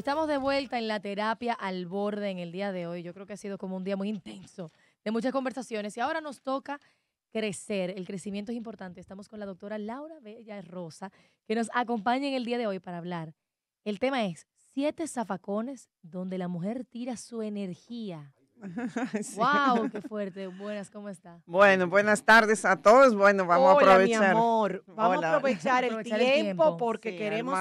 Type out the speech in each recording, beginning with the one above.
Estamos de vuelta en la terapia al borde en el día de hoy. Yo creo que ha sido como un día muy intenso de muchas conversaciones y ahora nos toca crecer. El crecimiento es importante. Estamos con la doctora Laura Bella Rosa que nos acompaña en el día de hoy para hablar. El tema es siete zafacones donde la mujer tira su energía ¡Wow! ¡Qué fuerte! Buenas, ¿cómo está? Bueno, buenas tardes a todos. Bueno, vamos a aprovechar. Mi amor. Vamos a aprovechar, el, tiempo porque queremos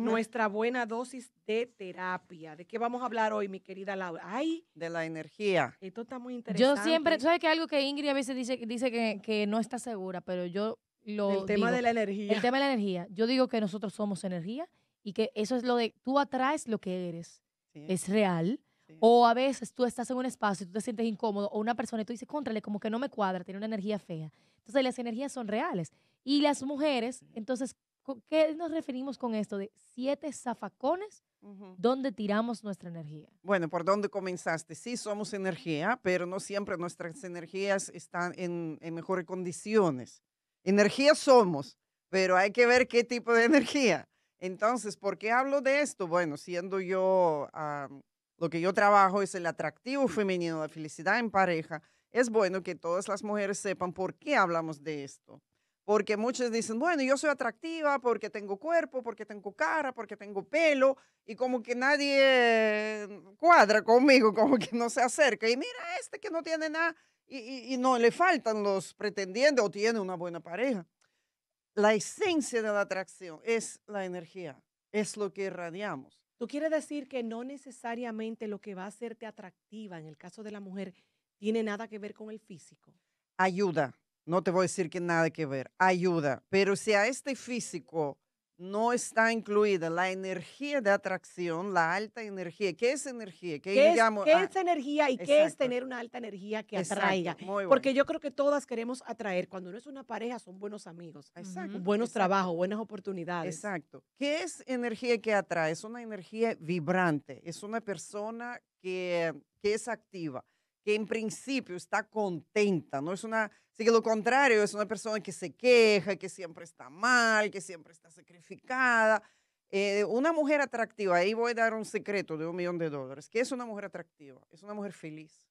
nuestra buena dosis de terapia. ¿De qué vamos a hablar hoy, mi querida Laura? ¡Ay! De la energía. Esto está muy interesante. Yo siempre, ¿sabes que algo que Ingrid a veces dice, dice que, no está segura, pero yo lo. El tema de la energía. El tema de la energía. Yo digo que nosotros somos energía y que eso es lo de tú atraes lo que eres. Es real o a veces tú estás en un espacio y tú te sientes incómodo, o una persona y tú dices, contrale, como que no me cuadra, tiene una energía fea. Entonces, las energías son reales. Y las mujeres, entonces, ¿qué nos referimos con esto de siete zafacones donde tiramos nuestra energía? Bueno, ¿por dónde comenzaste? Sí, somos energía, pero no siempre nuestras energías están en, mejores condiciones. Energía somos, pero hay que ver qué tipo de energía. Entonces, ¿por qué hablo de esto? Bueno, siendo yo lo que yo trabajo es el atractivo femenino, la felicidad en pareja. Es bueno que todas las mujeres sepan por qué hablamos de esto. Porque muchas dicen, bueno, yo soy atractiva porque tengo cuerpo, porque tengo cara, porque tengo pelo, y como que nadie mm, cuadra conmigo, como que no se acerca. Y mira este que no tiene nada, y, y no le faltan los pretendientes o tiene una buena pareja. La esencia de la atracción es la energía, es lo que irradiamos. Tú quieres decir que no necesariamente lo que va a hacerte atractiva en el caso de la mujer tiene nada que ver con el físico. Ayuda. No te voy a decir que nada que ver. Ayuda. Pero si a este físico no está incluida la energía de atracción, la alta energía. ¿Qué es energía? ¿Qué, es, ah, es, energía y qué es tener una alta energía que atraiga? Porque yo creo que todas queremos atraer. Cuando no es una pareja, son buenos amigos, exacto, buenos trabajos, buenas oportunidades. Exacto. ¿Qué es energía que atrae? Es una energía vibrante, es una persona que es activa que en principio está contenta, no es una, sí que lo contrario, es una persona que se queja, que siempre está mal, que siempre está sacrificada. Eh, una mujer atractiva, ahí voy a dar un secreto de un millón de dólares, que es una mujer atractiva? Es una mujer feliz.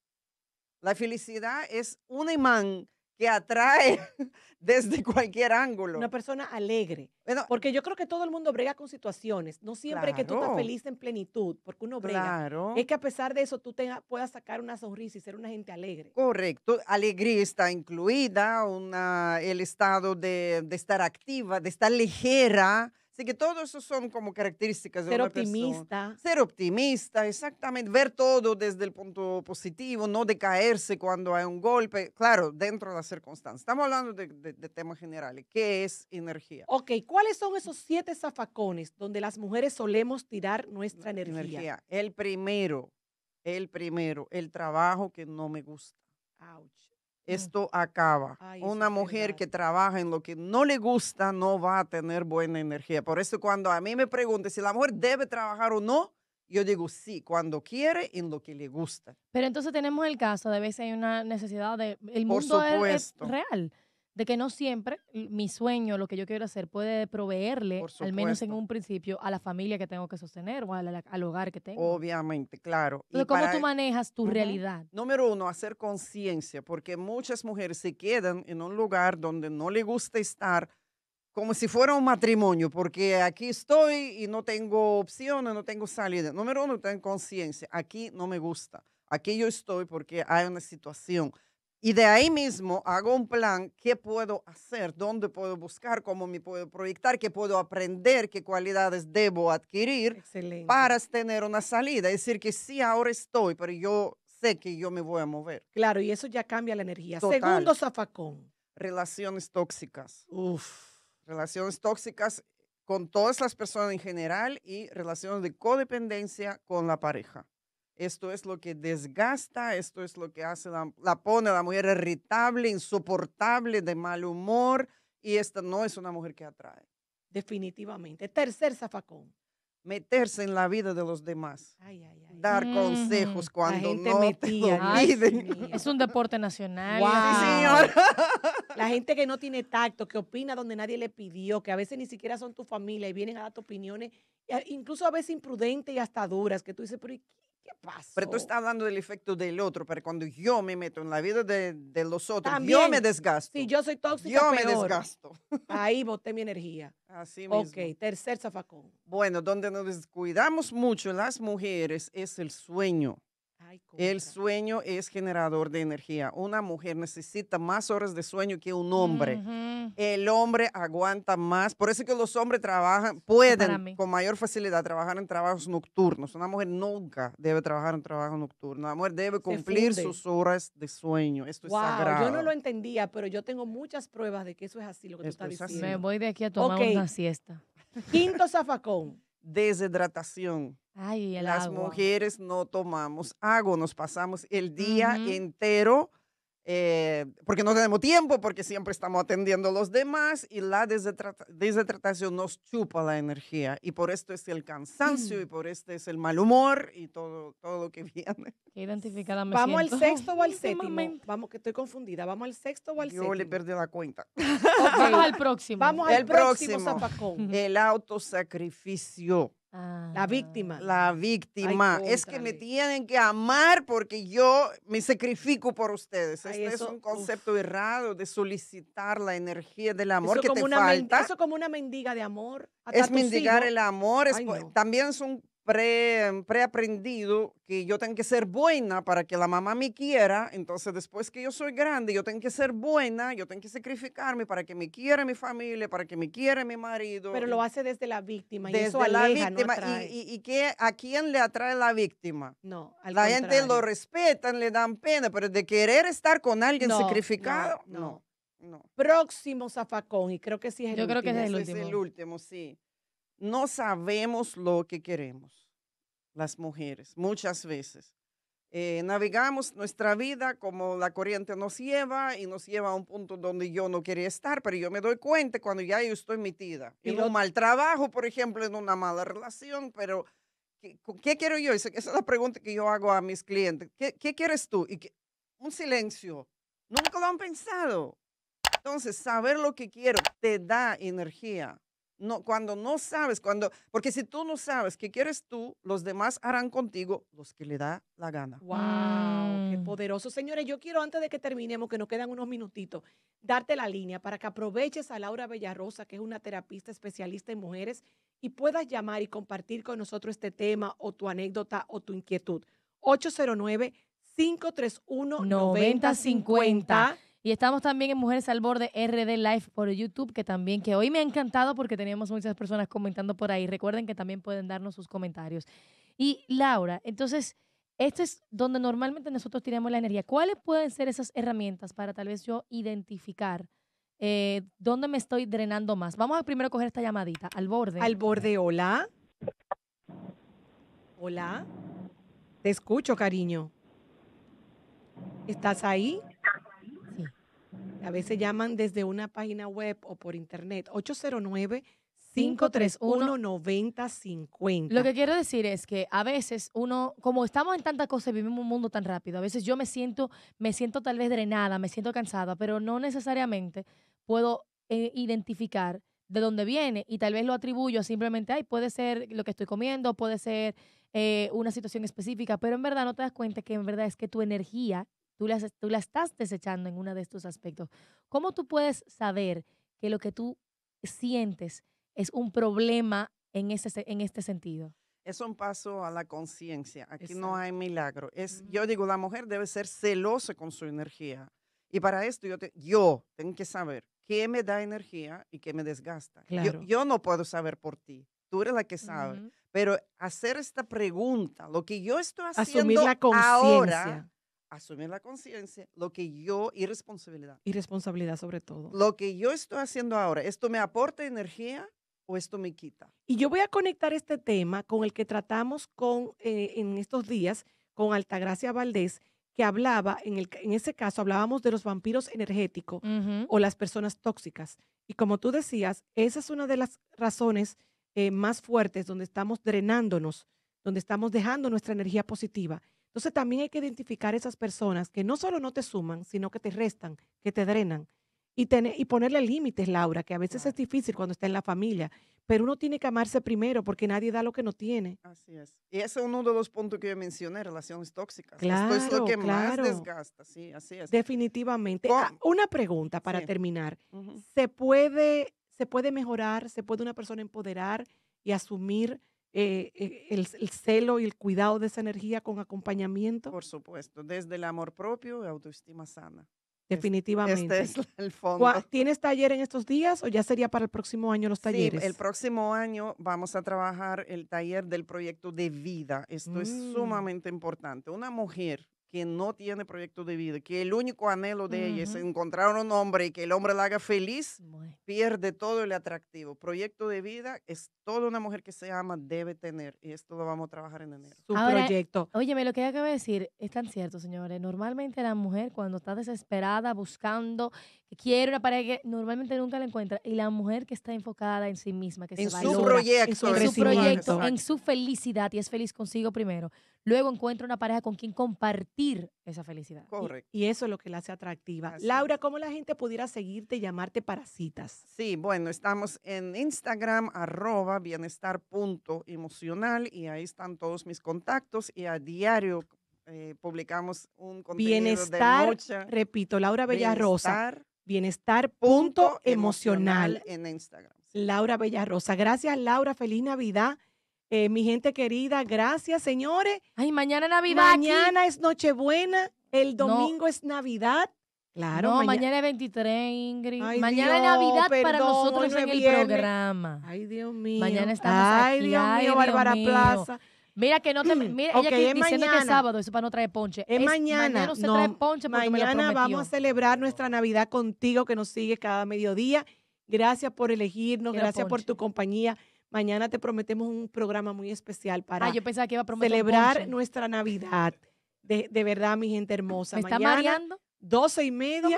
La felicidad es un imán que atrae desde cualquier ángulo. Una persona alegre. porque yo creo que todo el mundo brega con situaciones. No siempre que tú estás feliz en plenitud, porque uno brega. Claro. Es que a pesar de eso tú tenga, puedas sacar una sonrisa y ser una gente alegre. Correcto. Alegría está incluida, una, el estado de, de estar activa, de estar ligera Así que todo eso son como características de ser optimista. Ser optimista, exactamente. Ver todo desde el punto positivo, no decaerse cuando hay un golpe. Claro, dentro de las circunstancias. Estamos hablando de, temas generales. ¿Qué es energía? Ok, ¿cuáles son esos siete zafacones donde las mujeres solemos tirar nuestra energía? El primero, el primero, el trabajo que no me gusta. Mm. esto acaba. Una mujer que trabaja en lo que no le gusta no va a tener buena energía. Por eso cuando a mí me pregunte si la mujer debe trabajar o no, yo digo sí, cuando quiere, en lo que le gusta. Pero entonces tenemos el caso de veces hay una necesidad de... El mundo Por supuesto. es real de que no siempre mi sueño, lo que yo quiero hacer, puede proveerle, al menos en un principio, a la familia que tengo que sostener o al, hogar que tengo. Obviamente, claro. y ¿cómo tú e manejas tu realidad? Número uno, hacer conciencia, porque muchas mujeres se quedan en un lugar donde no le gusta estar como si fuera un matrimonio, porque aquí estoy y no tengo opciones, no tengo salida. Número uno, tener conciencia, aquí no me gusta, aquí yo estoy porque hay una situación y de ahí mismo hago un plan, qué puedo hacer, dónde puedo buscar, cómo me puedo proyectar, qué puedo aprender, qué cualidades debo adquirir para tener una salida. Es decir, que sí, ahora estoy, pero yo sé que yo me voy a mover. Claro, y eso ya cambia la energía. Segundo zafacón. Relaciones tóxicas. Uf. Relaciones tóxicas con todas las personas en general y relaciones de codependencia con la pareja esto es lo que desgasta, esto es lo que hace la, pone a la mujer irritable, insoportable, de mal humor, y esta no es una mujer que atrae. Definitivamente. Tercer zafacón meterse en la vida de los demás. Dar consejos mm, cuando no metía, te lo Es un deporte nacional. la gente que no tiene tacto, que opina donde nadie le pidió, que a veces ni siquiera son tu familia y vienen a dar tus opiniones, e, incluso a veces imprudentes y hasta duras, que tú dices, pero pero tú estás hablando del efecto del otro, pero cuando yo me meto en la vida de, los otros, yo me desgasto. Si yo soy tóxica, yo me desgasto. Ahí boté mi energía. Así mismo. Ok, tercer zafacón. Bueno, donde nos descuidamos mucho las mujeres es el sueño el sueño es generador de energía. Una mujer necesita más horas de sueño que un hombre. El hombre aguanta más. Por eso es que los hombres trabajan, pueden con mayor facilidad trabajar en trabajos nocturnos. Una mujer nunca debe trabajar en trabajo nocturno. La mujer debe cumplir sus horas de sueño. Esto es sagrado. Yo no lo entendía, pero yo tengo muchas pruebas de que eso es así lo que tú estás diciendo. Me voy de aquí a tomar una siesta. Quinto zafacón deshidratación. Las mujeres no tomamos agua, nos pasamos el día entero eh, porque no tenemos tiempo, porque siempre estamos atendiendo a los demás y la tratación nos chupa la energía. Y por esto es el cansancio y mm. por esto es el mal humor y todo, todo lo que viene. ¿Vamos al sexto o al séptimo? Vamos, que estoy confundida. ¿Vamos al sexto o al séptimo? Yo le perdí la cuenta. Vamos al próximo. Vamos al el próximo El autosacrificio la ah. víctima. La víctima. es que me tienen que amar porque yo me sacrifico por ustedes. este es un concepto errado de solicitar la energía del amor que te falta. Eso como una mendiga de amor. es mendigar el amor. Es, También son preaprendido que yo tengo que ser buena para que la mamá me quiera. Entonces, después que yo soy grande, yo tengo que ser buena, yo tengo que sacrificarme para que me quiera mi familia, para que me quiera mi marido. Pero lo hace desde la víctima. y eso aleja, la y, y, que, a quién le atrae la víctima? No. la gente lo respetan, le dan pena, pero de querer estar con alguien sacrificado, no. no. Próximo zafacón, y creo que sí es el último. Yo creo que es el último. Es el último, sí no sabemos lo que queremos, las mujeres, muchas veces. Eh, navegamos nuestra vida como la corriente nos lleva y nos lleva a un punto donde yo no quería estar, pero yo me doy cuenta cuando ya yo estoy metida en un mal trabajo, por ejemplo, en una mala relación, pero ¿qué, quiero yo? Esa es la pregunta que yo hago a mis clientes. ¿Qué, quieres tú? Y un silencio. Nunca lo han pensado. Entonces, saber lo que quiero te da energía no, cuando no sabes, cuando, porque si tú no sabes qué quieres tú, los demás harán contigo los que le da la gana. ¡Wow! ¡Qué mm. poderoso! Señores, yo quiero antes de que terminemos, que nos quedan unos minutitos, darte la línea para que aproveches a Laura Bellarosa, que es una terapista especialista en mujeres, y puedas llamar y compartir con nosotros este tema o tu anécdota o tu inquietud. 809 531 9050 y estamos también en Mujeres al Borde RD Live por YouTube, que también, que hoy me ha encantado porque teníamos muchas personas comentando por ahí. Recuerden que también pueden darnos sus comentarios. Y Laura, entonces, esto es donde normalmente nosotros tiramos la energía. ¿Cuáles pueden ser esas herramientas para tal vez yo identificar eh, dónde me estoy drenando más? Vamos a primero coger esta llamadita, al borde. Al borde, hola. Hola. Te escucho, cariño. ¿Estás ahí? A veces llaman desde una página web o por internet. 809 531-9050. Lo que quiero decir es que a veces uno, como estamos en tantas cosas y vivimos un mundo tan rápido, a veces yo me siento, me siento tal vez drenada, me siento cansada, pero no necesariamente puedo eh, identificar de dónde viene y tal vez lo atribuyo simplemente, ay, puede ser lo que estoy comiendo, puede ser eh, una situación específica, pero en verdad no te das cuenta que en verdad es que tu energía Tú la, estás desechando en uno de estos aspectos. ¿Cómo tú puedes saber que lo que tú sientes es un problema en, ese, en este sentido? Es un paso a la conciencia. Aquí no hay milagro. Es, Yo digo, la mujer debe ser celosa con su energía. Y para esto yo, yo tengo que saber qué me da energía y qué me desgasta. Yo, no puedo saber por ti. Tú eres la que sabe. Pero hacer esta pregunta, lo que yo estoy haciendo Asumir la ahora asumir la conciencia, lo que yo, y responsabilidad. Y responsabilidad sobre todo. Lo que yo estoy haciendo ahora, ¿esto me aporta energía o esto me quita? Y yo voy a conectar este tema con el que tratamos con, eh, en estos días con Altagracia Valdés, que hablaba, en, el, en ese caso hablábamos de los vampiros energéticos o las personas tóxicas. Y como tú decías, esa es una de las razones eh, más fuertes donde estamos drenándonos, donde estamos dejando nuestra energía positiva. Entonces también hay que identificar esas personas que no solo no te suman, sino que te restan, que te drenan. Y, tener, y ponerle límites, Laura, que a veces es difícil cuando está en la familia, pero uno tiene que amarse primero porque nadie da lo que no tiene. Así es. Y ese es uno de los puntos que yo mencioné, relaciones tóxicas. Claro, Esto es lo que más desgasta, sí, así es. Definitivamente. Ah, una pregunta para terminar. ¿Se, puede, ¿Se puede mejorar? ¿Se puede una persona empoderar y asumir eh, eh, el, celo y el cuidado de esa energía con acompañamiento? Por supuesto, desde el amor propio y autoestima sana. Este Definitivamente. Este es el fondo. ¿Tienes taller en estos días o ya sería para el próximo año los talleres? el próximo año vamos a trabajar el taller del proyecto de vida. Esto es mm. sumamente importante. Una mujer que no tiene proyecto de vida, que el único anhelo de ella es encontrar un hombre y que el hombre la haga feliz, pierde todo el atractivo. Proyecto de vida es todo una mujer que se ama debe tener y esto lo vamos a trabajar en enero. Su proyecto. Óyeme, lo que acaba de decir es tan cierto, señores. Normalmente la mujer cuando está desesperada, buscando, quiere una pareja, normalmente nunca la encuentra. Y la mujer que está enfocada en sí misma, que se proyecto, en su, proyecto, en su felicidad y es feliz consigo primero. Luego encuentra una pareja con quien compartir esa felicidad. Y, eso es lo que la hace atractiva. Laura, ¿cómo la gente pudiera seguirte y llamarte para citas? Sí, bueno, estamos en Instagram, arroba emocional y ahí están todos mis contactos y a diario eh, publicamos un contenido Bienestar, repito, Laura Bellarrosa. Bienestar. Bienestar.emocional. emocional en Instagram. Laura Bellarrosa. Gracias, Laura. Feliz Navidad. Eh, mi gente querida, gracias, señores. Ay, mañana Navidad. Mañana es Nochebuena, el domingo es Navidad. Claro, no, mañana... es 23, Ingrid. mañana es Navidad para nosotros en el programa. Ay, Dios mío. Mañana estamos Ay, aquí. Dios Ay, mío, Bárbara Plaza. Mira que no te. Mira, okay, ella diciendo mañana. que es sábado, eso para no traer ponche. Es, mañana. Mañana no trae ponche porque Mañana vamos a celebrar nuestra Navidad contigo que nos sigues cada mediodía. Gracias por elegirnos, gracias por tu compañía. Mañana te prometemos un programa muy especial ah, para celebrar nuestra Navidad. De, verdad, mi gente hermosa. Mañana, 12 y medio.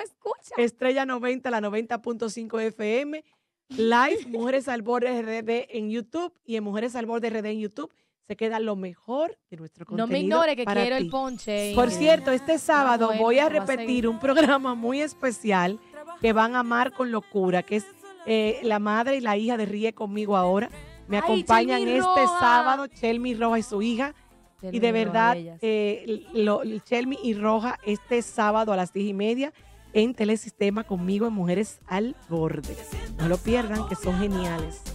Estrella 90, la 90.5 FM. Live Mujeres al Borde RD en YouTube y en Mujeres al Borde RD en YouTube se queda lo mejor de nuestro contenido. No me ignore que quiero el ponche. Por cierto, este ah, sábado voy a repetir un programa muy especial que van a amar con locura, que es eh, la madre y la hija de Ríe conmigo ahora. Me acompañan este sábado Chelmi Roja y su hija. y de verdad, eh, Chelmi y Roja este sábado a las diez y media en Telesistema conmigo en Mujeres al Borde. No lo pierdan, que son geniales.